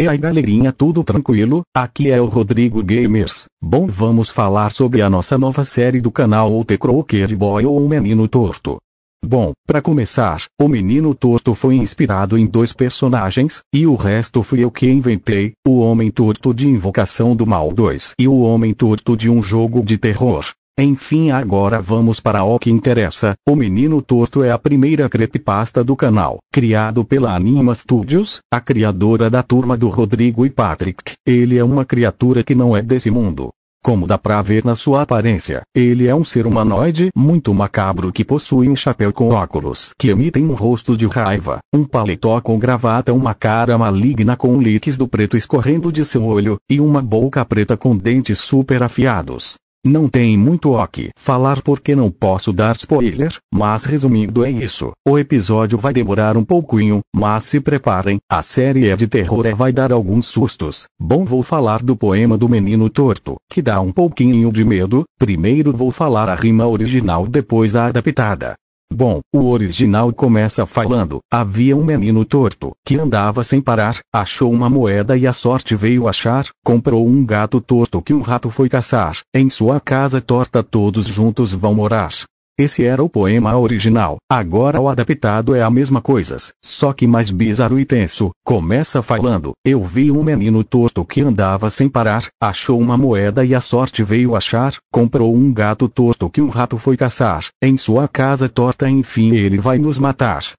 E aí galerinha tudo tranquilo, aqui é o Rodrigo Gamers, bom vamos falar sobre a nossa nova série do canal ou The Crooked Boy ou O Menino Torto. Bom, para começar, o Menino Torto foi inspirado em dois personagens, e o resto fui eu que inventei, o Homem Torto de Invocação do Mal 2 e o Homem Torto de um jogo de terror. Enfim agora vamos para o que interessa, O Menino Torto é a primeira creepypasta do canal, criado pela Anima Studios, a criadora da turma do Rodrigo e Patrick. Ele é uma criatura que não é desse mundo. Como dá pra ver na sua aparência, ele é um ser humanoide muito macabro que possui um chapéu com óculos que emitem um rosto de raiva, um paletó com gravata, uma cara maligna com líquido preto escorrendo de seu olho, e uma boca preta com dentes super afiados. Não tem muito o que falar porque não posso dar spoiler, mas resumindo é isso. O episódio vai demorar um pouquinho, mas se preparem, a série é de terror e vai dar alguns sustos. Bom, vou falar do poema do menino torto, que dá um pouquinho de medo. Primeiro vou falar a rima original, depois a adaptada. Bom, o original começa falando: havia um menino torto, que andava sem parar, achou uma moeda e a sorte veio achar, comprou um gato torto que um rato foi caçar, em sua casa torta todos juntos vão morar. Esse era o poema original. Agora o adaptado é a mesma coisa, só que mais bizarro e tenso. Começa falando: Eu vi um menino torto que andava sem parar, achou uma moeda e a sorte veio achar, comprou um gato torto que um rato foi caçar, em sua casa torta, enfim, ele vai nos matar.